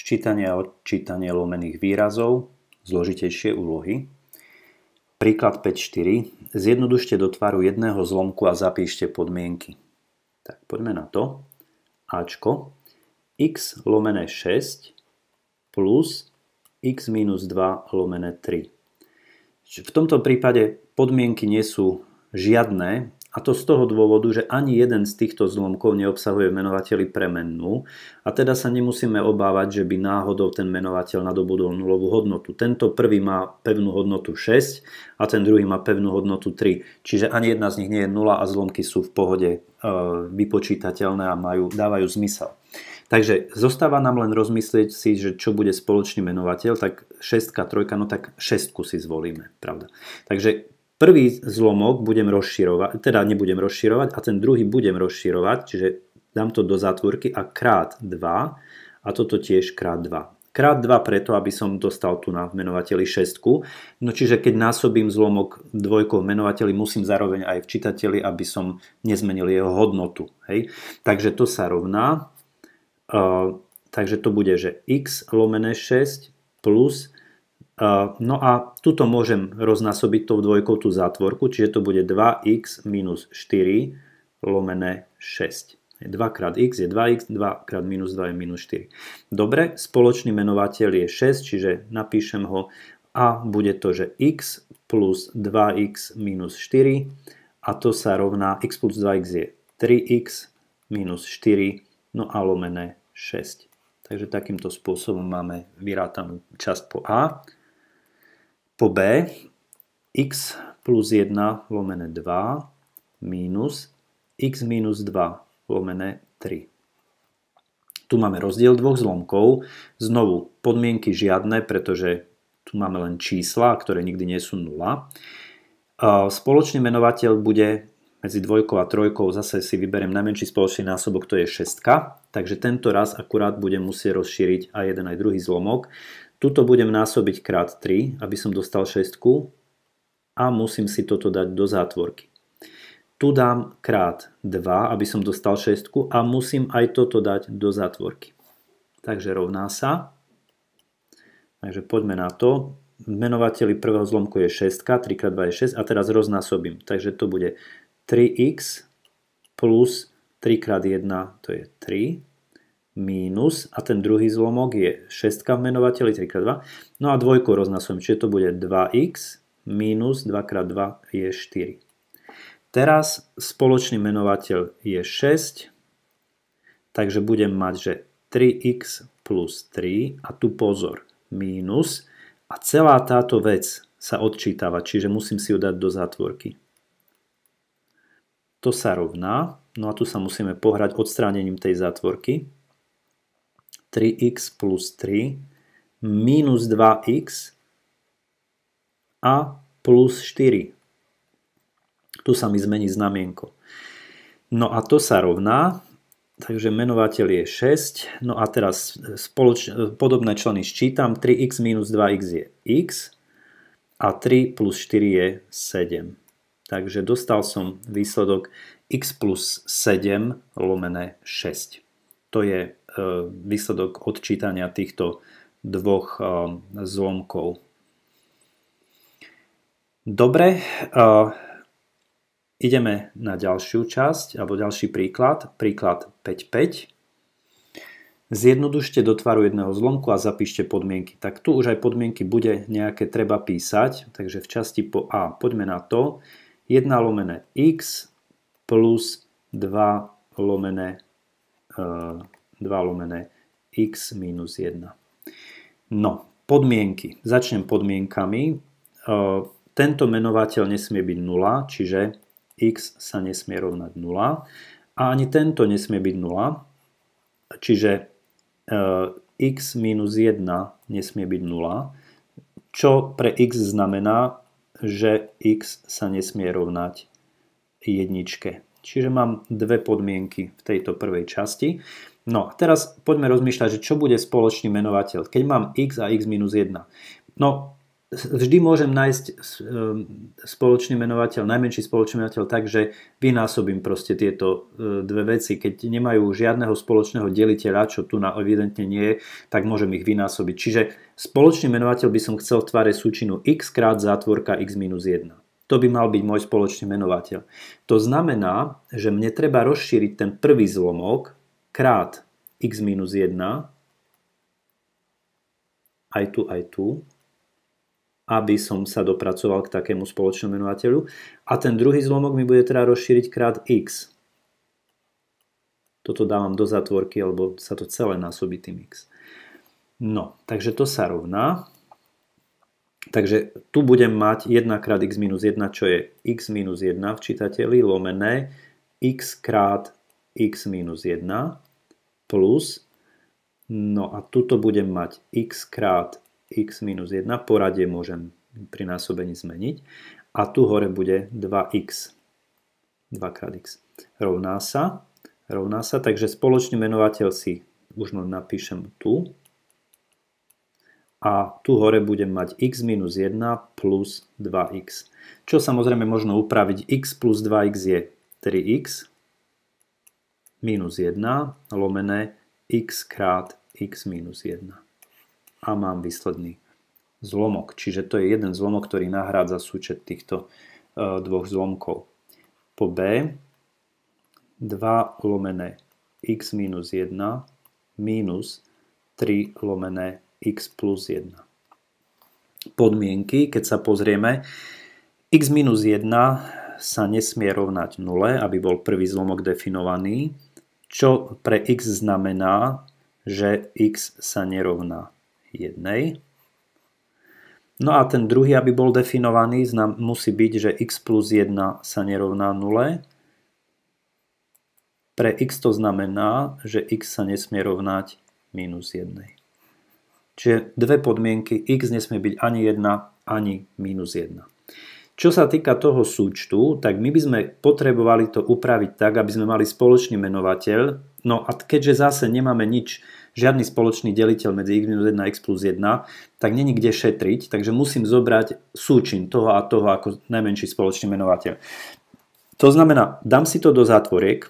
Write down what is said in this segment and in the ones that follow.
ščítanie a odčítanie lomených výrazov, zložitejšie úlohy. Príklad 5.4. Zjednodušte do tvaru jedného zlomku a zapíšte podmienky. Tak poďme na to. Ačko x lomené 6 plus x minus 2 lomené 3. V tomto prípade podmienky nie sú žiadne, a to z toho dôvodu, že ani jeden z týchto zlomkov neobsahuje menovateľi premennú a teda sa nemusíme obávať, že by náhodou ten menovateľ nadobudol nulovú hodnotu. Tento prvý má pevnú hodnotu 6 a ten druhý má pevnú hodnotu 3. Čiže ani jedna z nich nie je nula a zlomky sú v pohode e, vypočítateľné a majú, dávajú zmysel. Takže zostáva nám len rozmyslieť si, že čo bude spoločný menovateľ, tak 6, 3, no tak 6 si zvolíme, pravda. Takže Prvý zlomok budem rozširovať, teda nebudem rozširovať a ten druhý budem rozširovať, čiže dám to do zátvorky a krát 2 a toto tiež krát 2 krát 2 preto, aby som dostal tu na menovateli 6. No čiže keď násobím zlomok dvojkou v menovateli, musím zároveň aj v čitateli, aby som nezmenil jeho hodnotu. Hej? Takže to sa rovná. Uh, takže to bude, že x lomené 6 plus No a tuto môžem roznásobiť tou dvojkou tú zátvorku, čiže to bude 2x minus 4 lomené 6. 2 krát x je 2x, 2 krát minus 2 je minus 4. Dobre, spoločný menovateľ je 6, čiže napíšem ho a bude to, že x plus 2x minus 4 a to sa rovná x plus 2x je 3x minus 4 no a lomené 6. Takže takýmto spôsobom máme vyrátanú časť po a. Po B x plus 1 lomené 2 minus x minus 2 lomené 3. Tu máme rozdiel dvoch zlomkov. Znovu, podmienky žiadne, pretože tu máme len čísla, ktoré nikdy nie sú 0. Spoločný menovateľ bude medzi dvojkou a trojkou, zase si vyberiem najmenší spoločný násobok, to je 6. Takže tento raz akurát budem musieť rozšíriť aj jeden aj druhý zlomok. Tuto budem násobiť krát 3, aby som dostal 6 a musím si toto dať do zátvorky. Tu dám krát 2, aby som dostal 6 a musím aj toto dať do zátvorky. Takže rovná sa. Takže poďme na to. V prvého zlomku je 6, 3 x 2 je 6 a teraz roznásobím. Takže to bude 3x plus 3 x 1 to je 3 mínus a ten druhý zlomok je 6 v menovateli 3 2 No a dvojku roznasujem, čiže to bude 2x mínus 2x2 je 4. Teraz spoločný menovateľ je 6, takže budem mať, že 3x plus 3 a tu pozor, mínus a celá táto vec sa odčítava, čiže musím si ju dať do zátvorky. To sa rovná, no a tu sa musíme pohrať odstránením tej zátvorky. 3x plus 3 minus 2x a plus 4. Tu sa mi zmení znamienko. No a to sa rovná, takže menovateľ je 6, no a teraz spoloč, podobné členy ščítam, 3x minus 2x je x a 3 plus 4 je 7. Takže dostal som výsledok x plus 7 lomené 6. To je E, výsledok odčítania týchto dvoch e, zlomkov. Dobre, e, ideme na ďalšiu časť, alebo ďalší príklad, príklad 5.5. Zjednodušte do tvaru jedného zlomku a zapíšte podmienky. Tak tu už aj podmienky bude nejaké treba písať, takže v časti po A poďme na to. 1 lomené x plus 2 lomené 2 lomené x minus 1. No, podmienky. Začnem podmienkami. E, tento menovateľ nesmie byť 0, čiže x sa nesmie rovnať 0. A ani tento nesmie byť 0, čiže e, x minus 1 nesmie byť 0, čo pre x znamená, že x sa nesmie rovnať jedničke. Čiže mám dve podmienky v tejto prvej časti. No a teraz poďme rozmýšľať, že čo bude spoločný menovateľ, keď mám x a x minus 1. No vždy môžem nájsť ehm, spoločný menovateľ, najmenší spoločný menovateľ tak, že vynásobím proste tieto ehm, dve veci. Keď nemajú žiadneho spoločného deliteľa, čo tu na evidentne nie je, tak môžem ich vynásobiť. Čiže spoločný menovateľ by som chcel v tvare súčinu x krát zátvorka x minus 1. To by mal byť môj spoločný menovateľ. To znamená, že mne treba rozšíriť ten prvý zlomok krát x minus 1, aj tu, aj tu, aby som sa dopracoval k takému spoločnému menovateľu. A ten druhý zlomok mi bude teda rozšíriť krát x. Toto dávam do zatvorky, alebo sa to celé násobí tým x. No, takže to sa rovná Takže tu budem mať 1 krát x minus 1, čo je x minus 1 v čitateli, lomené x krát x minus 1 plus, no a tuto budem mať x krát x minus 1, poradie môžem pri násobení zmeniť, a tu hore bude 2x, 2 krát x, rovná sa, rovná sa, takže spoločný menovateľ si už napíšem tu, a tu hore budem mať x minus 1 plus 2x. Čo samozrejme možno upraviť x plus 2x je 3x minus 1 lomené x krát x minus 1. A mám výsledný zlomok. Čiže to je jeden zlomok, ktorý nahrádza súčet týchto e, dvoch zlomkov. Po b 2 lomené x minus 1 minus 3 lomené x plus 1. Podmienky, keď sa pozrieme, x minus 1 sa nesmie rovnať 0, aby bol prvý zlomok definovaný, čo pre x znamená, že x sa nerovná 1. No a ten druhý, aby bol definovaný, musí byť, že x plus 1 sa nerovná 0. Pre x to znamená, že x sa nesmie rovnať minus 1. Čiže dve podmienky, x nesmie byť ani 1, ani minus 1. Čo sa týka toho súčtu, tak my by sme potrebovali to upraviť tak, aby sme mali spoločný menovateľ. No a keďže zase nemáme nič, žiadny spoločný deliteľ medzi x-1 minus a x plus 1, tak není kde šetriť, takže musím zobrať súčin toho a toho ako najmenší spoločný menovateľ. To znamená, dám si to do zátvoriek,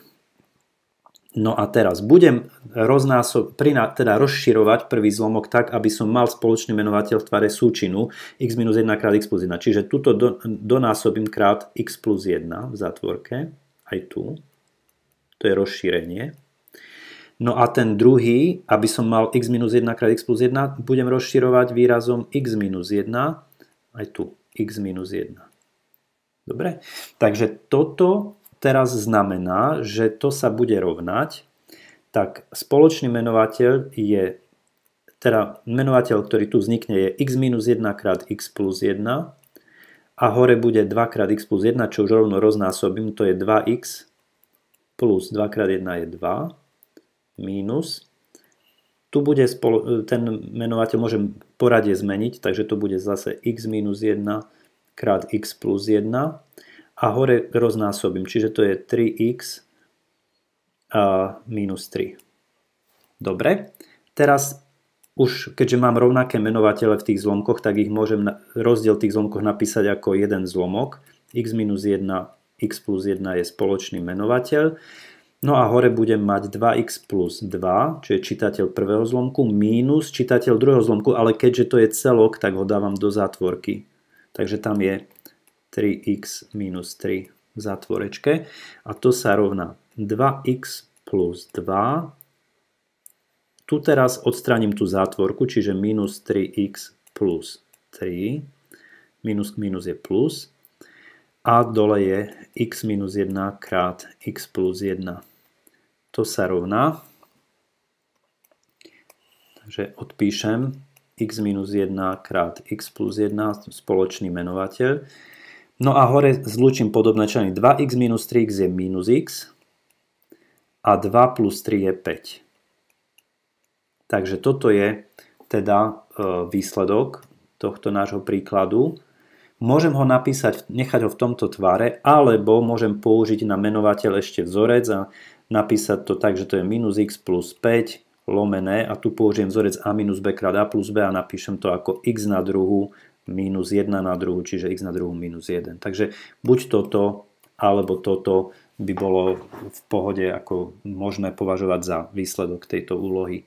No a teraz budem roznásob, priná, teda rozširovať prvý zlomok tak, aby som mal spoločný menovateľ v tvare súčinu x minus 1 krát x plus 1. Čiže tuto do, donásobím krát x plus 1 v zátvorke, aj tu. To je rozšírenie. No a ten druhý, aby som mal x minus 1 krát x plus 1, budem rozširovať výrazom x minus 1, aj tu, x minus 1. Dobre? Takže toto teraz znamená, že to sa bude rovnať, tak spoločný menovateľ je, teda menovateľ, ktorý tu vznikne je x minus 1 krát x plus 1 a hore bude 2 krát x plus 1, čo už rovno roznásobím, to je 2x plus 2 krát 1 je 2 minus. tu bude spolo, ten menovateľ môžem poradie zmeniť, takže to bude zase x minus 1 krát x plus 1 a hore roznásobím, čiže to je 3x a minus 3. Dobre, teraz už keďže mám rovnaké menovatele v tých zlomkoch, tak ich môžem na, rozdiel tých zlomkoch napísať ako jeden zlomok. x minus 1, x plus 1 je spoločný menovateľ. No a hore budem mať 2x plus 2, čo je čitateľ prvého zlomku, mínus čitateľ druhého zlomku, ale keďže to je celok, tak ho dávam do zátvorky. Takže tam je 3x minus 3 v zatvorečke a to sa rovná 2x plus 2. Tu teraz odstraním tú zátvorku, čiže minus 3x plus 3. Minus k minus je plus. A dole je x minus 1 krát x plus 1. To sa rovná. Takže odpíšem x minus 1 krát x plus 1 spoločný menovateľ. No a hore zlučím podobné členy. 2x minus 3x je minus x a 2 plus 3 je 5. Takže toto je teda e, výsledok tohto nášho príkladu. Môžem ho napísať, nechať ho v tomto tvare, alebo môžem použiť na menovateľ ešte vzorec a napísať to tak, že to je minus x plus 5 lomené a tu použijem vzorec a minus b krát a plus b a napíšem to ako x na druhu minus 1 na druhú, čiže x na druhú minus 1. Takže buď toto, alebo toto by bolo v pohode ako možné považovať za výsledok tejto úlohy.